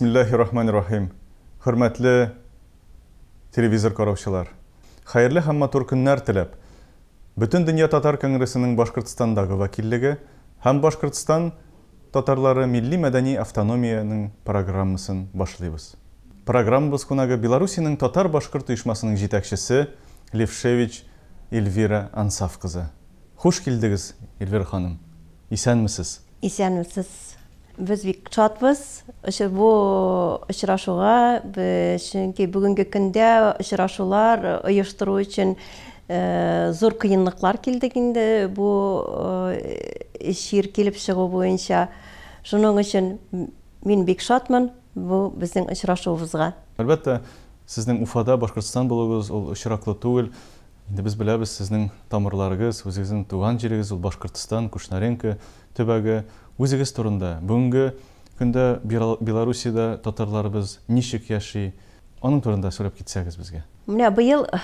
Бисмиллахиррахманиррахим. Хөрмәтле телевизор қараушылар. Хайырлы һәм матур күннәр теләп. Бүтән дөнья татар конгрессының Башкортстандагы вәкиллеге һәм Башкортстан татарлары милли мәдәни автономияның программасын башлыйбыз. Программабыз кунагы Беларусиянең татар башкорт оешмасының җитәкчесе Левшевич Эльвира Ансаф кызы. Хуш килдегез, Эльвира ханым. Исәнмесез? Исәнмесез біз викчатбыз ошо бул ычрашууга бүгінгі бүгүнкү күндө ычрашуулар уюштуруу үчүн зор кыйынлыклар келди инде бул шиир келип чыгуу боюнча шуның үчүн мен бик шатмын бул биздин ычрашуубузга албетте сиздин уфада башкортстан болобуз ол ычраклы түгүл Инде без беләбез сезнең тамырларыгыз, үзегезнең туган җирегез ул Башкортстан, Кушнаренко төбәге өзіңіз турында бүгінгі күнде беларусияда татарларыбыз нишек яши оның турында сөйлеп кетсеңіз бізге міне биыл э,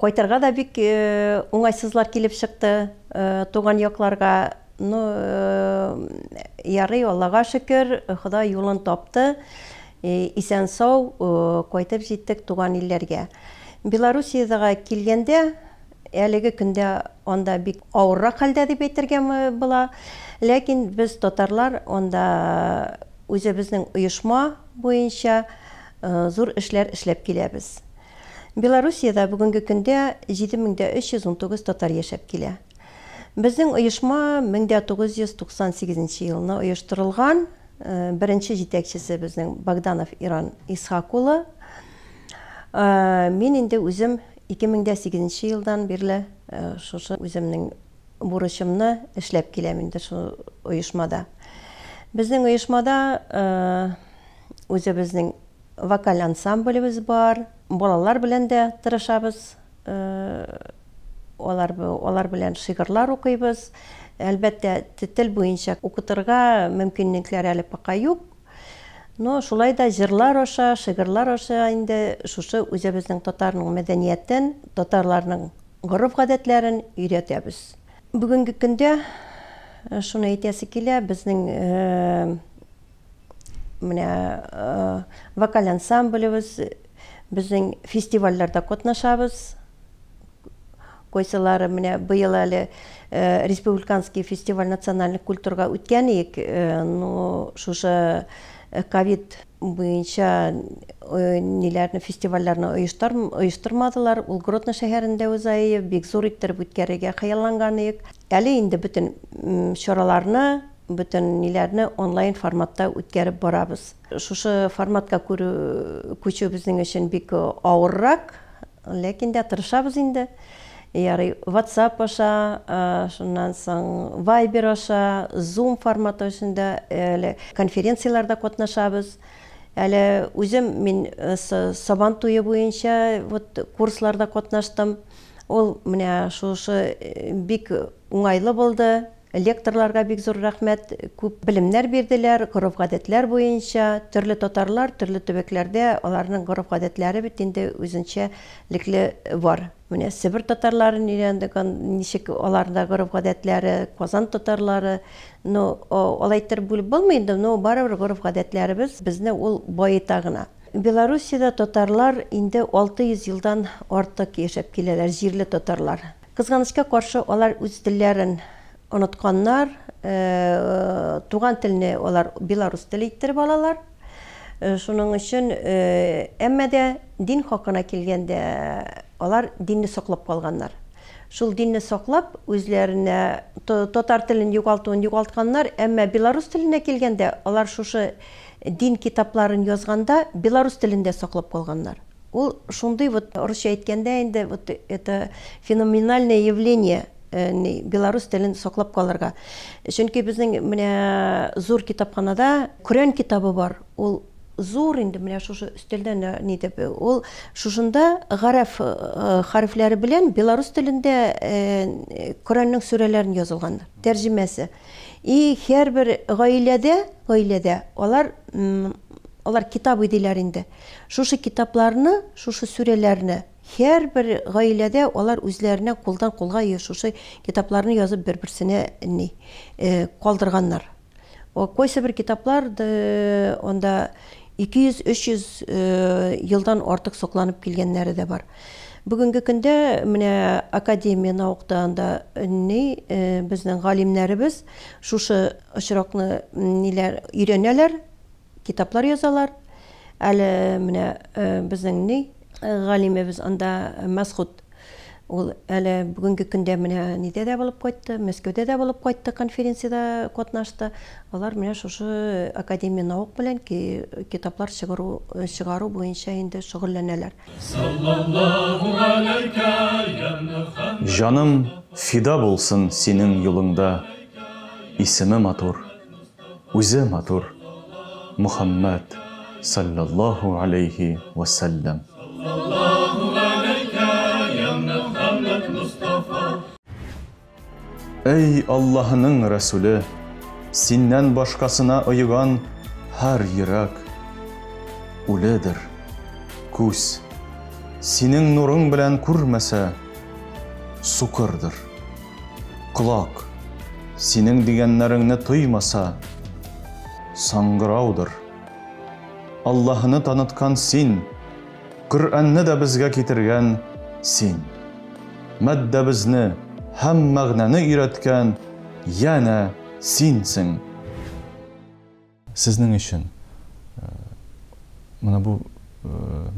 қойтарға да бик э, оңайсызлар келіп шықты э, туған якларға ну ярый аллага шүкір құдай жолын тапты исән сау қайтып жеттік туған елдерге белоруссияға келгенде әлігі күнде онда бик ауыррақ халда деп әйтірге э, була ләкин біз татарлар онда үзебезнең э, уйышма буенча э, зур эшләр эшләп киләбез белоруссияда бүгенге көндә 7319 татар яшәп килә Біздің ұйышма 1998 елына ұйыштырылған бірінші жетекшісі біздің Богданов Иран Исхакулы. Мен енді өзім 2008 жылдан бирле э, шушы үземнең бурычымны эшләп киләм инде шу Біздің Безнең оешмада үзебезнең э, вокал ансамблебез бар. Балалар белән де тырышабыз. Э, олар алар белән шығырлар укыйбыз. Әлбәттә, тіл бойынша укытырга мүмкіндіктер әлі пока Ну, шулай да жырлар оша, шығырлар оша инде шушы үзебезнең татарның мәдәниятен татарларның ғұрып гадәтләрен өйрәтәбез бүгенге көндә э, шуны әйтәсе килә безнең э, менә э, вокаль біздің безнең фестивальләрдә катнашабыз койсалары менә быел әле республиканский фестиваль национальных культурға үткән ек, ну шушы Э, ковид буенча э, неләрне фестивальләрне оештар оештырмадылар. Ол Гротны шәһәрендә үзае бик зур иттереп бүткәрәгә хыялланган идек. Әле инде бөтен чараларны, бөтен неләрне онлайн форматта үткәреп барабыз. Шушы форматка күрү күчү безнең өчен бик э, авыррак, ләкин дә тырышабыз инде. Яры WhatsApp аша, шуннан соң вайбер аша, Zoom форматы э, әлі конференцияларда қатнашабыз. Әлі өзім мен э, Сабан туы бойынша вот курсларда қатнаштым. Ол міне шушы э, бик уңайлы болды лекторларға бик зур рәхмәт күп белемнәр бирделәр ғөрөф гадәтләр буенча төрле татарлар төрле төбәкләрдә аларның ғөрөф гадәтләре бит инде үзенчәлекле бар менә сібір татарларын өйрәндек ничек аларда ғөрөф гадәтләре казан татарлары ну алайтыр бүлеп булмый инде но барыбер ғөрөф гадәтләребез безне ул байыта гына белоруссияда татарлар инде 600 елдан артык яшәп киләләр җирле татарлар кызганычка каршы алар үз телләрен онытқаннар э, туған тіліне олар беларус тілі балалар э, шуның үшін әммә э, дин хақына келгенде олар динне қалғандар. калганнар шул динне соқлап өзлеріне татар тілін югалтуын югалтканнар әммә беларус тіліне келгенде олар шушы дин китапларын язғанда беларус тілінде соклап калганнар ол шундай вот орысча әйткәндә енді вот это феноменальное явление Э, не белорус тілін соқлап қалырға чөнки біздің міне зур китапханада көрән китабы бар ол зур инде менә шушы өстәлдән э, ни деп э, ол шушында гарәф харифләре белән белорус телендә Коранның сүрәләрен язылган тәрҗемәсе. И һәрбер гаиләдә, гаиләдә алар олар китап иделәр инде. Шушы китапларны, шушы сүрәләрне Һәрбер гаиләдә алар үзләренә кулдан кулга шушы китапларны язып бер-берсенә ни калдырганнар. Койсы бер китапларды онда 200-300 елдан артык сокланып килгәннәре дә бар. Бүгінгі көндә менә академия наукында ни безнең галимнәребез шушы очракны ниләр өйрәнәләр, китаплар язалар. Әле менә безнең ни ғалимебіз анда э, масғұт ол әлі бүгінгі күнде міне неде де болып қайтты мәскеуде де болып қайтты конференцияда қатынашты алар міне шушы э, академия наук белән э, китаплар шығару чыгару буенча инде жаным фида болсын сенің юлыңда есімі матур үзе матур мухаммад саллаллаху алейхи вассалям Ey Allah'ının Resulü, sinden başkasına ұйыған her yürek үледір. Күз, сенің нұрың белән күрмәсә, Сұқырдыр. Құлақ, сенің дигәннәреңне тұймаса, Саңғыраудыр. Аллаһыны танытқан сен, құранны да бізге кетірген сен мәдда бізні һәм мағынаны үйреткен яна сенсің сіздің үшін мына бұл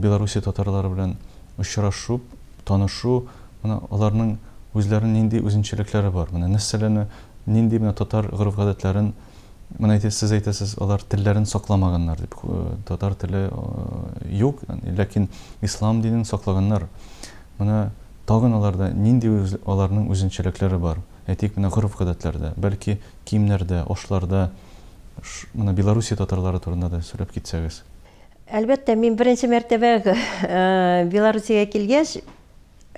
белоруссия татарлары білән ұшырашу танышу мына оларның өзлерінің нендей өзенчәлекләре бар мына нәрсәләрне нендей мына татар ғұрып ғадәтләрін мына айтесіз сіз айтасыз олар тілдерін сақламағандар деп татар тілі юк ләкин ислам динін сақлагандар мына тагын аларда ниндей аларның үзенчеликлери бар әйтейік мына ғұрып гадәтләрдә бәлки киімнәрдә ашларда мына белоруссия татарлары турында да сөйләп китсәгез әлбәттә мин беренче мәртәбә э, белоруссияга килгәч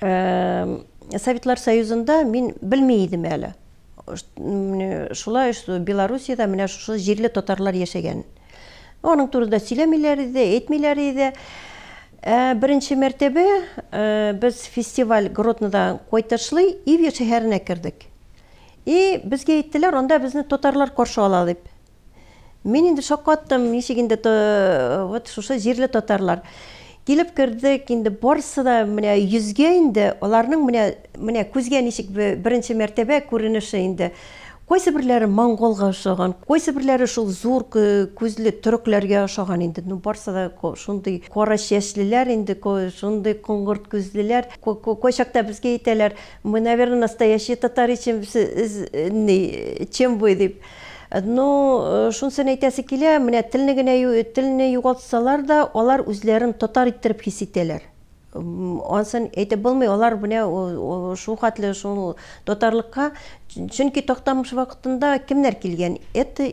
э, советлар союзында мин белми идем әле шулай ушу белоруссияда менә шушы жерле татарлар яшәгән аның турында сөйләмиләр иде әйтмиләр иде ә, беренче мәртәбә ә, без фестиваль гроднода кайтышлый иве шәһәренә кердек и бізге әйттеләр анда бізні татарлар қоршы ала деп Мен инде шаккаттым, ничек инде вот шушы җирле татарлар келіп кірдік енді борсы да міне жүзге енді оларның міне міне көзге нешік бірінші мәртебе көрініші енді қойсы бірлері моңғолға ұқсаған қойсы бірлері шул зор көзлі түріклерге ұқсаған енді ну барса да шундай қора шешлілер енді шундай қоңғырт көзлілер қойшақта бізге айталар мы наверное настоящий татары чем э, чем вы деп Ну, э, шунсын әйтәсе килә, менә телне генә телне югалтсалар да, алар үзләрен татар иттереп хис итәләр. Ансын әйтеп булмый, алар менә шу хәтле шу татарлыкка, чөнки келген? вакытында кемнәр килгән? Это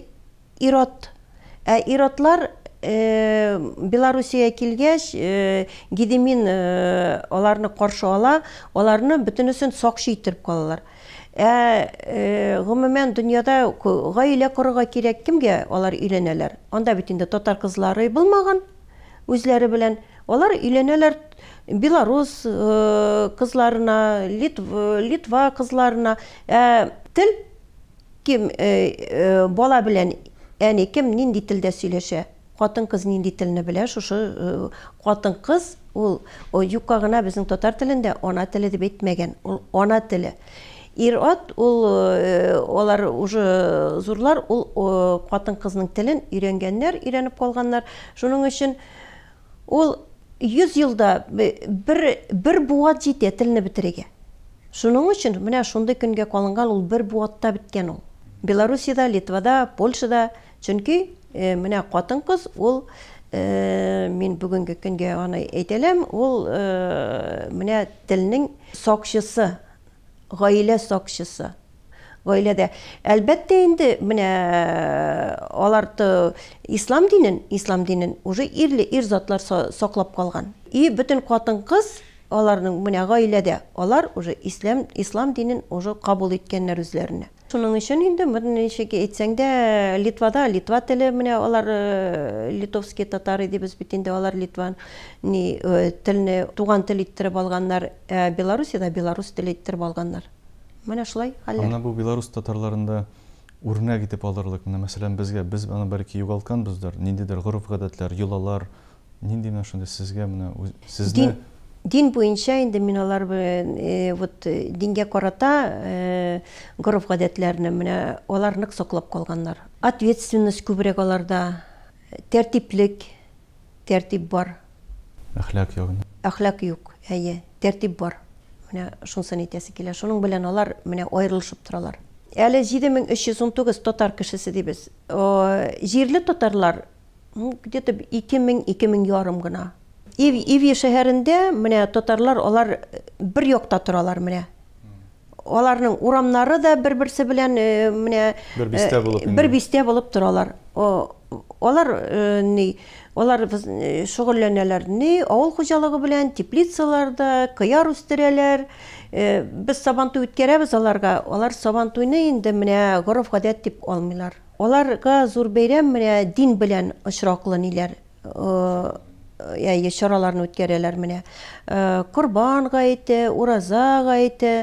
ират. Ә иратлар э, Беларусия килгәч, э, Гедемин аларны каршы ала, аларны бөтенесен сакчы калалар. Ә, гомумән дөньяда гаилә корырга керек кімге? олар өйләнәләр? Анда бит инде татар кызлары болмаған үзләре белән алар өйләнәләр белорус кызларына, ә, ә, Литва қызларына ә, тіл кем бала белән кем нинди телдә сөйләшә? Хатын кыз нинди телне белә? Шушы хатын қыз ул юкка гына безнең татар телендә ана теле дип әйтмәгән. Ул ана теле ир ат ул алар э, уже зурлар ул қатын кызның телен үйрәнгәннәр үйрәнеп калганнар шуның өчен ул 100 елда бер бер буат җитә телне битерергә шуның өчен менә шундый көнгә қалынған ул бер буатта биткән ул белоруссиядә литвада польшада чөнки э, менә қатын кыз ул э, мен бүгенге көнгә аны әйтәләм ул менә телнең сакчысы ғаилә соқшысы гаиләдә әлбәттә инде менә аларды ислам динен ислам динен уже ирле ир затлар саклап калган и бөтен хатын қыз аларның менә гаиләдә алар уже ислам ислам динен уже кабул иткәннәр үзләренә Шуның үшін енді мынешеге айтсаң да Литвада Литва тілі міне олар э, литовский татары дейбіз бітенде олар Литван не э, тіліне туған тіл иттіріп алғандар ә Белоруссияда белорус тілі иттіріп алғандар. Міне шулай хәлләр. Мына бұл белорус татарларында үрнә китеп алырлык. Мына бізге, біз без аны бәлки біздер, нендедер ғұрып ғәдәтләр, йолалар, нинди менә сізге, сезгә менә сезне дин буенча инде мен олар э, вот э, динге карата э, горов гадәтләрне менә аларны соклап калганнар. Ответственность күбрәк аларда, тәртиплек, тәртип бар. Әхлак юк. Әйе, тәртип бар. Менә шунсын әйтәсе килә. Шуның белән алар менә аерылышып торалар. Әле 7319 татар кешесе дибез. Җирле татарлар где-то 2000-2000 гына Иви шәһәрендә менә татарлар алар бер якта торалар менә. Аларның урамнары да бер-берсе белән менә бер бистә булып бер бистә булып торалар. Алар ни алар шөгыльләнәләр ни авыл хуҗалыгы белән, теплицаларда кыяр үстерәләр. Без сабантуй үткәрәбез аларга. Алар сабантуйны инде менә гореф-гадәт дип алмыйлар. Аларга зур бәйрәм менә дин белән очраклы ниләр әйе э, чараларын үткәрәләр менә э, корбан қайты, ураза гаете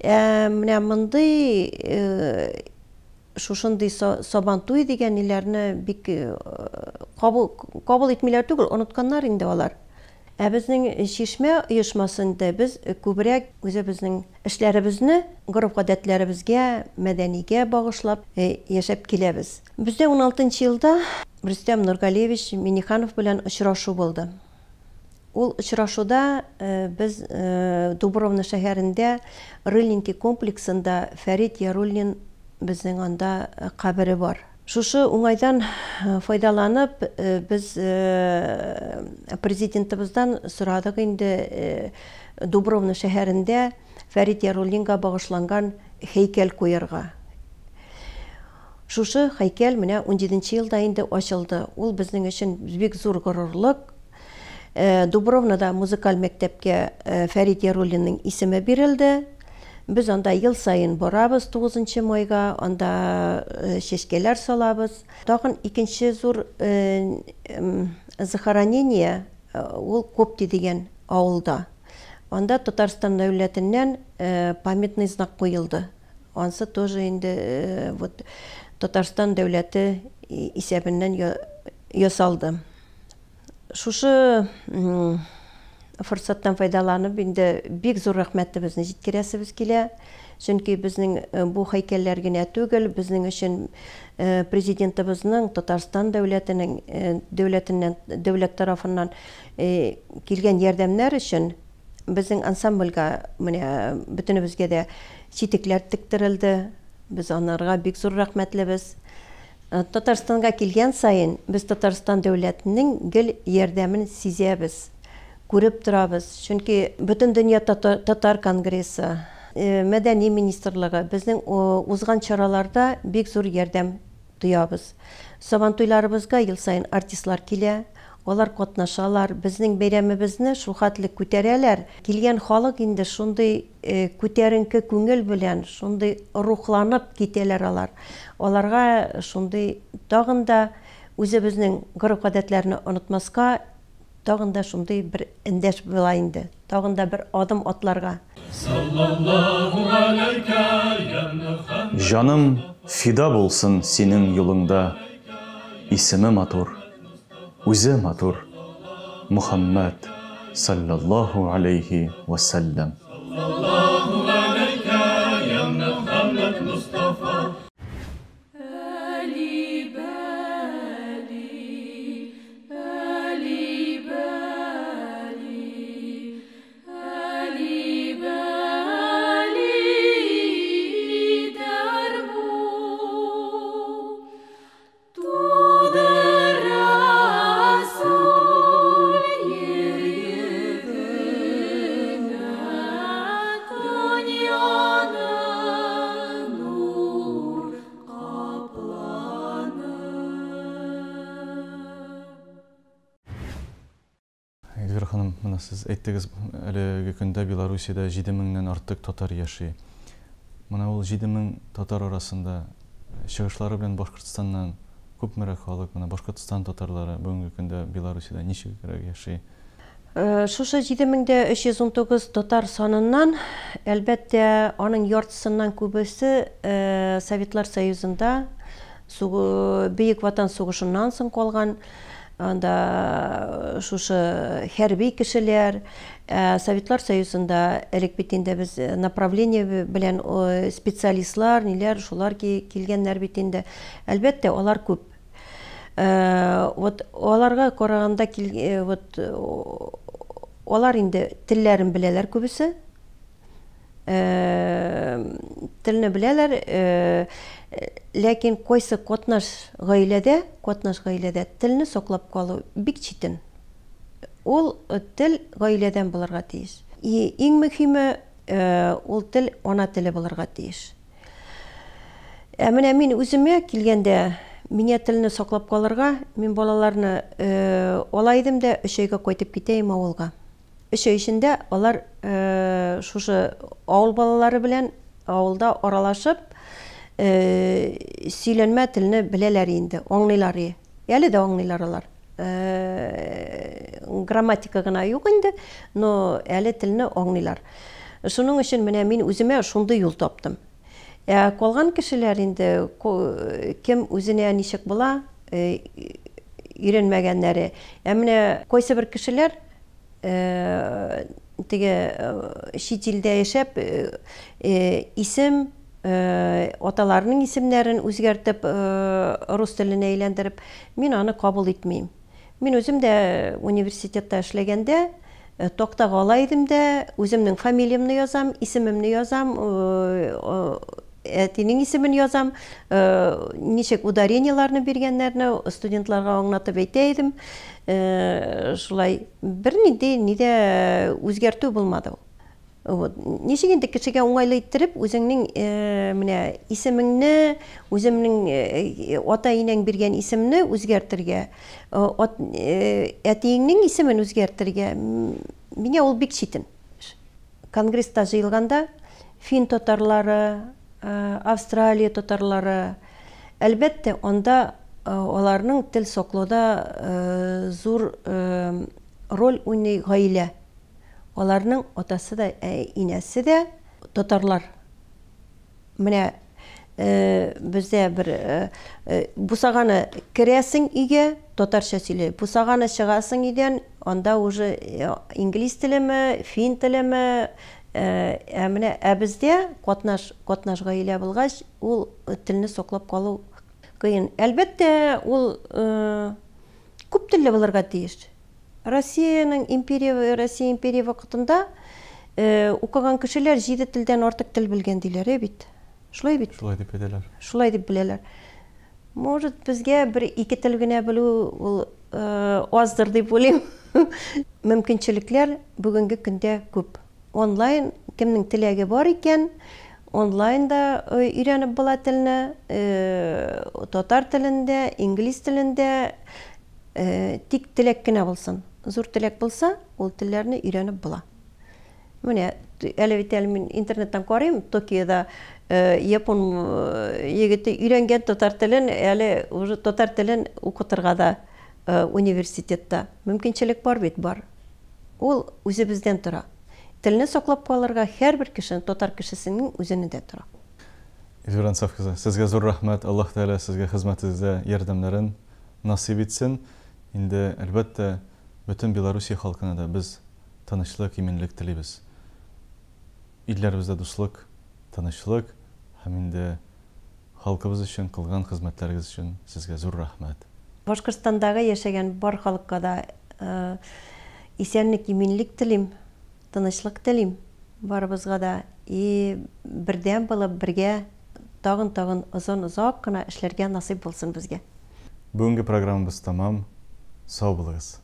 э, менә шушындый сабантуй деген ниләрне бик қабыл кабул итмиләр инде алар Ә шешме шишмә біз көбірек күбрәк біздің эшләребезне, ғұрып гадәтләребезгә, мәдәниге бағышлап, ешеп э, киләбез. Бізде 16 йылда Рөстәм Нургалевич Миниханов белән очрашу болды. Ул э, біз біз э, Дубровна шәһәрендә Рыльники комплексында Фәрит Яруллин біздің анда қабірі бар шушы уңайдан э, файдаланып э, біз э, президентімізден сұрадық енді дубровна шәһәрінде фәрит ярулинға бағышланған хейкел қоярға шушы хейкел менә 17 елда инде ашылды. ул біздің үшін бик зур горурлык дубровнада музыкаль мәктәпкә фәрит ярулинның исеме бирелде біз онда ел сайын борабыз тоғызыншы майға онда э, шешкелер салабыз тағын екінші зор э, захоронение э, ол копти деген ауылда онда татарстан дәулетінен памятный знак қойылды онсы тоже енді вот татарстан дәулеті есебінен ясалды шушы фұрсаттан пайдаланып енді бик зор рахмәттібізді жеткересібіз келе чөнки біздің э, бу һәйкәлләр генә түгел біздің өчен э, президентыбызның татарстан дәүләтенең э, дәүләтеннән дәүләт тарафыннан килгән ярдәмнәр өчен безнең ансамбльгә менә бөтенебезгә дә читекләр тектерелде без анарга бик зур рәхмәтлебез татарстанга килгән сайын без татарстан дәүләтенең гел ярдәмен сизәбез көріп тұрабыз чөнки бүтін дүние татар конгресі, э, мәдәни министрлығы біздің узган чараларда бик зур ярдәм туябыз сабан ел сайын артистлар килә олар катнашалар безнең бәйрәмебезне шул хәтле күтәрәләр килгән халык инде шундый э, күтәренке күңел белән шундый рухланып китәләр алар аларга шундый тагын да үзебезнең гореф гадәтләрне Тағында да бір індеш болайынды Тағында бір адым атларға жаным фида болсын сенің юлыңда есімі матур өзі матур мұхаммад саллаллаху алейхи уассалам әйттіңіз әлігі күнде белоруссияда жеті мыңнан артық татар яши мына ол жеті мың татар арасында шығышлары білән башқұртстаннан көп халық мына башқұртстан татарлары бүгінгі күнде белоруссияда неше кирек яши э, шушы жеті миңде үч жүз он татар санынан әлбәттә аның яртысыннан күбесе э, Советлар союзында бөйек ватан сугышыннан соң калган анда э, шушы хәрби кешеләр э, Советлар Союзында элек біз э, направление белән специалистлар, ниләр, шулар килгәннәр бит инде. Әлбәттә, алар күп. Вот аларга караганда вот алар инде телләрен беләләр күбесе, Э, тіліні біләләр э, э, ләкин қойсы котнаш ғаиләдә котнаш ғаиләдә тілні соқлап калу бик читен ул тел гаиләдән булырга тиеш и иң мөһиме ул тел ана теле булырга тиеш ә менә мин үземә килгәндә мине тілні соқлап қалырға мен балаларны алай идем дә өчәйгә кайтып китәем авылга үшейшінде олар э, шушы ауыл балалары білен ауылда оралашып э, сөйленме тіліні білелер енді оңнилар әлі де оңнилар олар э, грамматика ғана юк инде но әлі телне оңнилар. шуның үшін мен мин үземә шундай юл таптым ә калган кешеләр инде кем үзенә ничек була өйрәнмәгәннәре ә менә бір кішілер, тиге шетелде яшәп исем аталарының исемнәрен үзгәртеп e, рус теленә әйләндереп мин аны кабул итмим мин үзем дә университетта эшләгәндә e, токта кала идем дә үземнең фамилиямны язам исемемне язам e, әтинин э, исемен язам э, нешек ударенияларны бергеннерни студентларга оңнатып әйтәйдем э, шулай бир ниндей ниде үзгәртү булмады вот ничек инде кешегә өзіңнің иттереп үзеңнең менә исемеңне үзеңнең ата инәң биргән исемне үзгәртергә Конгресс та үзгәртергә миңә ул конгресста җыелганда фин татарлары Э, австралия татарлары әлбәттә онда э, аларның тел соклода э, зур роль уйный гаилә Оларның атасы да инәсе дә татарлар менә бездә бер бусаганы керәсең өйгә татарча сөйлә бусаганы чыгасың өйдән онда уже инглиз телеме фин телеме Э, әміне әбізде қотнаш қотнашға иле болғаш ол э, тілні соқлап қалу қиын әлбетте ол э, көп тіллі болырға тиіш россияның империя россия империя вақытында оқыған кішілер жеті тілден артық тіл білген дейлер ә бит шулай бит шулай деп кетелер шулай деп білелер может бізге бір екі тіл генә білу ол аздыр деп ойлаймын мүмкіншіліктер бүгінгі күнде көп онлайн кімнің тілегі бар екен онлайнда э, үйреніп бола тіліне, ә, э, татар тілінде инглиз тілінде ә, э, тек тілек болсын зур тілек болса, ол телләрне үйреніп бола міне әле бит интернеттан токиода япон егіті үйренген татар телен әле уже татар телен оқытырға да университетта мүмкіншілік бар бит бар өзі бізден тұра тилини соқлап калырга һәр бер тотар татар кешесенең үзенендә тора. Илвиран Савкызы, сезгә зур рәхмәт. Аллаһ Таала сезгә хезмәтегездә ярдәмнәрен насип итсен. Инде әлбәттә бөтен Белоруссия халкына да без тынычлык, иминлек телибез. Илләребездә дуслык, тынычлык һәм инде халкыбыз өчен кылган хезмәтләрегез өчен сезгә зур рәхмәт. Башкортстандагы яшәгән бар халыкка да э, исәнлек, иминлек телим. Тынышлық телим барыбызга да и бірден болып бірге тағын тагын озын озак кына эшләргә болсын булсын Бүгінгі бүгенге программабыз тамам сау болыңыз